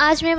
आज मैं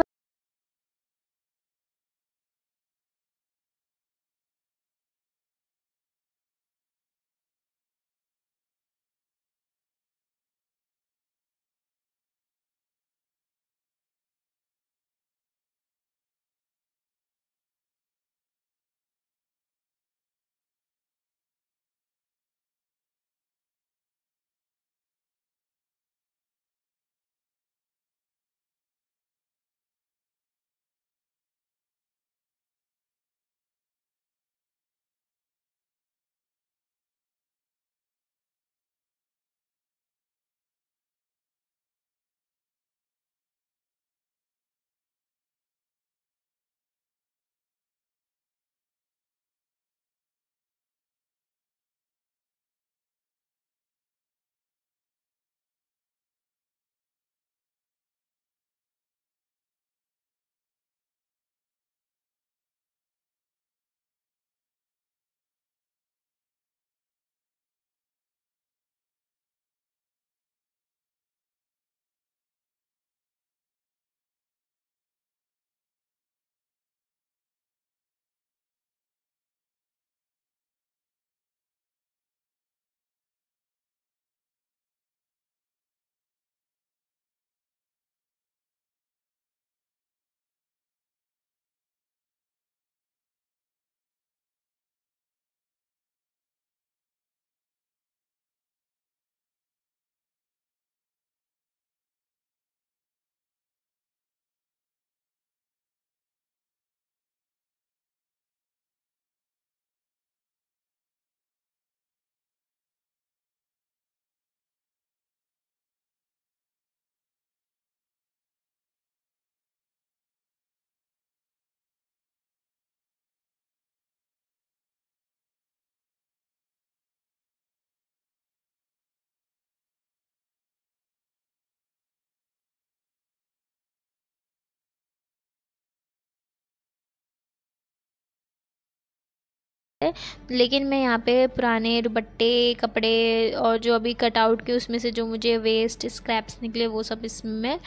लेकिन मैं यहाँ पे पुराने दुपट्टे कपड़े और जो अभी कटआउट के उसमें से जो मुझे वेस्ट स्क्रैप्स निकले वो सब इसमें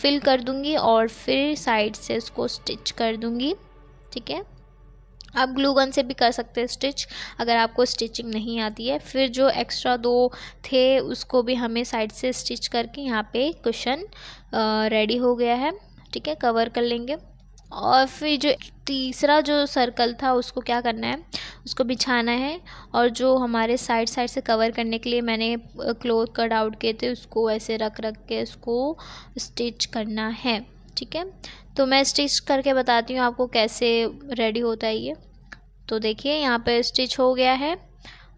फिल कर दूँगी और फिर साइड से इसको स्टिच कर दूँगी ठीक है आप ग्लू गन से भी कर सकते हैं स्टिच अगर आपको स्टिचिंग नहीं आती है फिर जो एक्स्ट्रा दो थे उसको भी हमें साइड से स्टिच करके यहाँ पे कुशन रेडी हो गया है ठीक है कवर कर लेंगे और फिर जो तीसरा जो सर्कल था उसको क्या करना है उसको बिछाना है और जो हमारे साइड साइड से कवर करने के लिए मैंने क्लोथ कट आउट किए थे उसको ऐसे रख रख के उसको स्टिच करना है ठीक है तो मैं स्टिच करके बताती हूँ आपको कैसे रेडी होता है ये तो देखिए यहाँ पे स्टिच हो गया है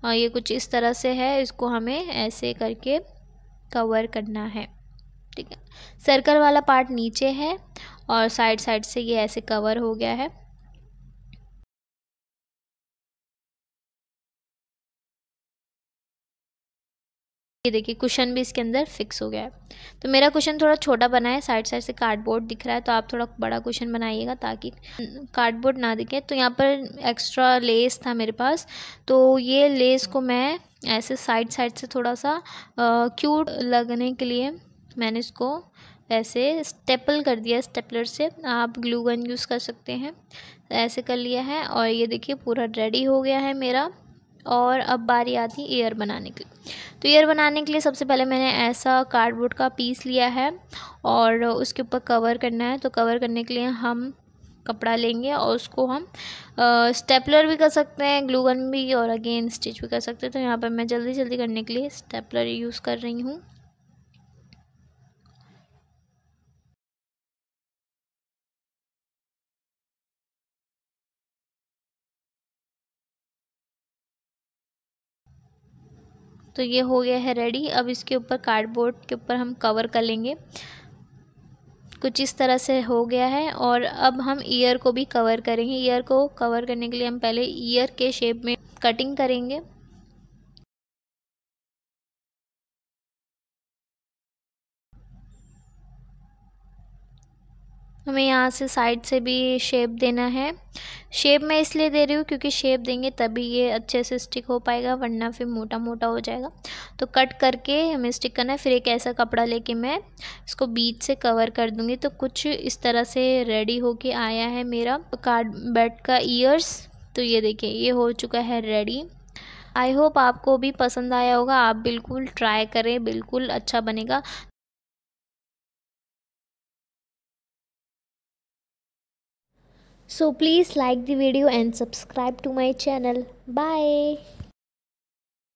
और ये कुछ इस तरह से है इसको हमें ऐसे करके कवर करना है ठीक है सर्कल वाला पार्ट नीचे है और साइड साइड से ये ऐसे कवर हो गया है ये देखिए कुशन भी इसके अंदर फिक्स हो गया है तो मेरा कुशन थोड़ा छोटा बना है साइड साइड से कार्डबोर्ड दिख रहा है तो आप थोड़ा बड़ा कुशन बनाइएगा ताकि कार्डबोर्ड ना दिखे तो यहाँ पर एक्स्ट्रा लेस था मेरे पास तो ये लेस को मैं ऐसे साइड साइड से थोड़ा सा क्यूट लगने के लिए मैंने इसको ऐसे स्टेपल कर दिया स्टेपलर से आप ग्लू गन यूज़ कर सकते हैं ऐसे कर लिया है और ये देखिए पूरा रेडी हो गया है मेरा और अब बारी आती है ईयर बनाने के लिए तो ईयर बनाने के लिए सबसे पहले मैंने ऐसा कार्डबोर्ड का पीस लिया है और उसके ऊपर कवर करना है तो कवर करने के लिए हम कपड़ा लेंगे और उसको हम आ, स्टेपलर भी कर सकते हैं ग्लूगन भी और अगेन स्टिच भी कर सकते हैं तो यहाँ पर मैं जल्दी जल्दी करने के लिए स्टेपलर यूज़ कर रही हूँ तो ये हो गया है रेडी अब इसके ऊपर कार्डबोर्ड के ऊपर हम कवर कर लेंगे कुछ इस तरह से हो गया है और अब हम ईयर को भी कवर करेंगे ईयर को कवर करने के लिए हम पहले ईयर के शेप में कटिंग करेंगे हमें यहाँ से साइड से भी शेप देना है शेप मैं इसलिए दे रही हूँ क्योंकि शेप देंगे तभी ये अच्छे से स्टिक हो पाएगा वरना फिर मोटा मोटा हो जाएगा तो कट करके हमें स्टिक करना है फिर एक ऐसा कपड़ा लेके मैं इसको बीच से कवर कर दूँगी तो कुछ इस तरह से रेडी हो के आया है मेरा कार्ड बेड का ईयर्स तो ये देखिए ये हो चुका है रेडी आई होप आपको भी पसंद आया होगा आप बिल्कुल ट्राई करें बिल्कुल अच्छा बनेगा So please like the video and subscribe to my channel. Bye.